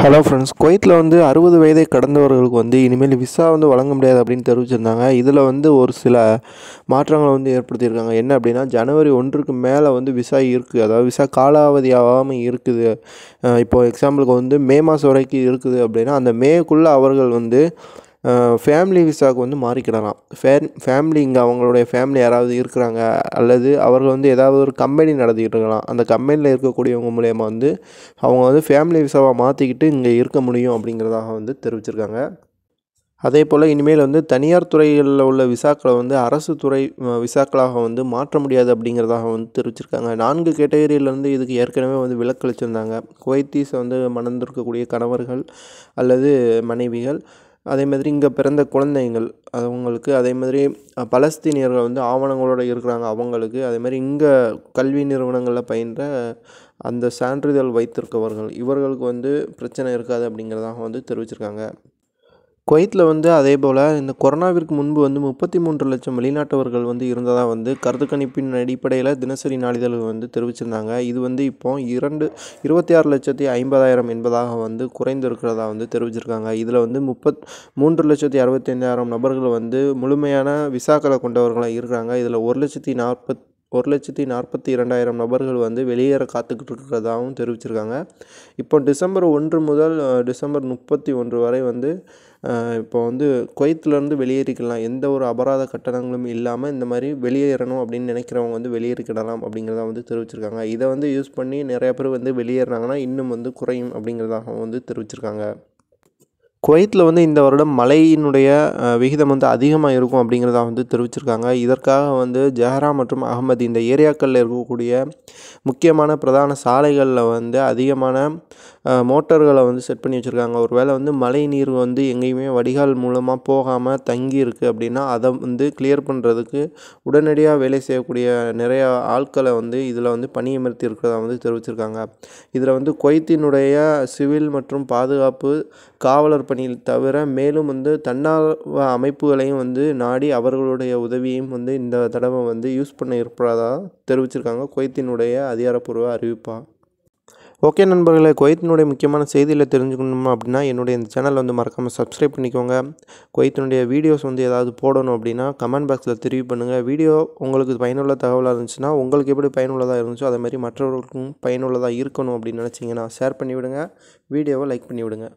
hello friends குவைத்தில் வந்து அறுபது வயதை கடந்தவர்களுக்கு வந்து இனிமேல் விசா வந்து வழங்க முடியாது அப்படின்னு தெரிவிச்சிருந்தாங்க இதில் வந்து ஒரு சில மாற்றங்களை வந்து ஏற்படுத்தியிருக்காங்க என்ன அப்படின்னா ஜனவரி ஒன்றுக்கு மேலே வந்து விசா இருக்குது அதாவது விசா காலாவதி ஆகாமல் இருக்குது இப்போது எக்ஸாம்பிளுக்கு வந்து மே மாதம் வரைக்கும் இருக்குது அப்படின்னா அந்த மேக்குள்ளே அவர்கள் வந்து ஃபேமிலி விசாவுக்கு வந்து மாறிக்கிடலாம் ஃபே ஃபேமிலி இங்கே அவங்களுடைய ஃபேமிலி யாராவது இருக்கிறாங்க அல்லது அவர்கள் வந்து ஏதாவது ஒரு கம்பெனி நடத்திக்கிட்டு இருக்கலாம் அந்த கம்பெனியில் இருக்கக்கூடியவங்க மூலயமா வந்து அவங்க வந்து ஃபேமிலி விசாவாக மாற்றிக்கிட்டு இங்கே இருக்க முடியும் அப்படிங்கிறதாக வந்து தெரிவிச்சிருக்காங்க அதே போல் இனிமேல் வந்து தனியார் துறைகளில் உள்ள விசாக்களை வந்து அரசு துறை விசாக்களாக வந்து மாற்ற முடியாது அப்படிங்கிறதாக வந்து தெரிவிச்சிருக்காங்க நான்கு கேட்டகரியிலேருந்து இதுக்கு ஏற்கனவே வந்து விலக்களிச்சிருந்தாங்க குவைத்தீஸ் வந்து மணந்திருக்கக்கூடிய கணவர்கள் அல்லது மனைவிகள் அதே மாதிரி இங்கே பிறந்த குழந்தைங்கள் அவங்களுக்கு அதே மாதிரி பலஸ்தீனியர்கள் வந்து ஆவணங்களோடு இருக்கிறாங்க அவங்களுக்கு அதே மாதிரி இங்கே கல்வி நிறுவனங்களில் பயின்ற அந்த சான்றிதழ் வைத்திருக்கவர்கள் இவர்களுக்கு வந்து பிரச்சனை இருக்காது அப்படிங்கிறதாக வந்து தெரிவிச்சிருக்காங்க குவைத்தில் வந்து அதே போல் இந்த கொரோனாவிற்கு முன்பு வந்து முப்பத்தி மூன்று லட்சம் வெளிநாட்டவர்கள் வந்து இருந்ததாக வந்து கருத்து கணிப்பின் அடிப்படையில் தினசரி நாளிதழ்கள் வந்து தெரிவிச்சிருந்தாங்க இது வந்து இப்போ இரண்டு இருபத்தி ஆறு லட்சத்தி ஐம்பதாயிரம் என்பதாக வந்து குறைந்திருக்கிறதா வந்து தெரிவிச்சிருக்காங்க இதில் வந்து முப்பத் மூன்று லட்சத்தி அறுபத்தி ஐந்தாயிரம் நபர்கள் வந்து முழுமையான விசாக்களை கொண்டவர்களாக இருக்கிறாங்க இதில் ஒரு லட்சத்தி நாற்பத் ஒரு லட்சத்தி நாற்பத்தி இரண்டாயிரம் நபர்கள் வந்து வெளியேற காத்துக்கிட்டு இருக்கிறதாகவும் தெரிவிச்சிருக்காங்க இப்போ டிசம்பர் ஒன்று முதல் டிசம்பர் முப்பத்தி ஒன்று வரை வந்து இப்போ வந்து குவைத்துலேருந்து வெளியேறிக்கலாம் எந்த ஒரு அபராத கட்டணங்களும் இல்லாமல் இந்த மாதிரி வெளியேறணும் அப்படின்னு நினைக்கிறவங்க வந்து வெளியேறிக்கிடலாம் அப்படிங்கிறத வந்து தெரிவிச்சிருக்காங்க இதை வந்து யூஸ் பண்ணி நிறையா பேர் வந்து வெளியேறினாங்கன்னா இன்னும் வந்து குறையும் அப்படிங்கிறதாகவும் வந்து தெரிவிச்சிருக்காங்க குவைத்தில் வந்து இந்த வருடம் மழையினுடைய விகிதம் வந்து அதிகமாக இருக்கும் அப்படிங்கிறத வந்து தெரிவிச்சிருக்காங்க இதற்காக வந்து ஜஹரா மற்றும் அகமது இந்த ஏரியாக்களில் இருக்கக்கூடிய முக்கியமான பிரதான சாலைகளில் வந்து அதிகமான மோட்டர்களை வந்து செட் பண்ணி வச்சுருக்காங்க ஒரு வேளை வந்து மழை நீர் வந்து எங்கேயுமே வடிகால் மூலமாக போகாமல் தங்கி இருக்குது அப்படின்னா அதை வந்து கிளியர் பண்ணுறதுக்கு உடனடியாக வேலை செய்யக்கூடிய நிறைய ஆட்களை வந்து இதில் வந்து பணியமர்த்தி இருக்கிறதா வந்து தெரிவிச்சிருக்காங்க இதில் வந்து குவைத்தினுடைய சிவில் மற்றும் பாதுகாப்பு காவலர் பணியில் தவிர மேலும் வந்து தன்னார்வ அமைப்புகளையும் வந்து நாடி அவர்களுடைய உதவியையும் வந்து இந்த தடவை வந்து யூஸ் பண்ண இருப்பதாக தெரிவிச்சிருக்காங்க குவைத்தினுடைய அதிகாரப்பூர்வ அறிவிப்பாக ஓகே நண்பர்களே குவைத்தினுடைய முக்கியமான செய்தியில் தெரிஞ்சுக்கணுமா அப்படின்னா என்னுடைய இந்த சேனல் வந்து மறக்காமல் சப்ஸ்கிரைப் பண்ணிக்கோங்க குவைத்தினுடைய வீடியோஸ் வந்து ஏதாவது போடணும் அப்படின்னா கமெண்ட் பாக்ஸில் தெரிவி பண்ணுங்கள் வீடியோ உங்களுக்கு பயனுள்ள தகவலாக இருந்துச்சுன்னா உங்களுக்கு எப்படி பயனுள்ளதாக இருந்துச்சோ அதே மாதிரி மற்றவர்களுக்கும் பயனுள்ளதாக இருக்கணும் அப்படின்னு நினச்சிங்கன்னா ஷேர் பண்ணிவிடுங்க வீடியோவை லைக் பண்ணிவிடுங்க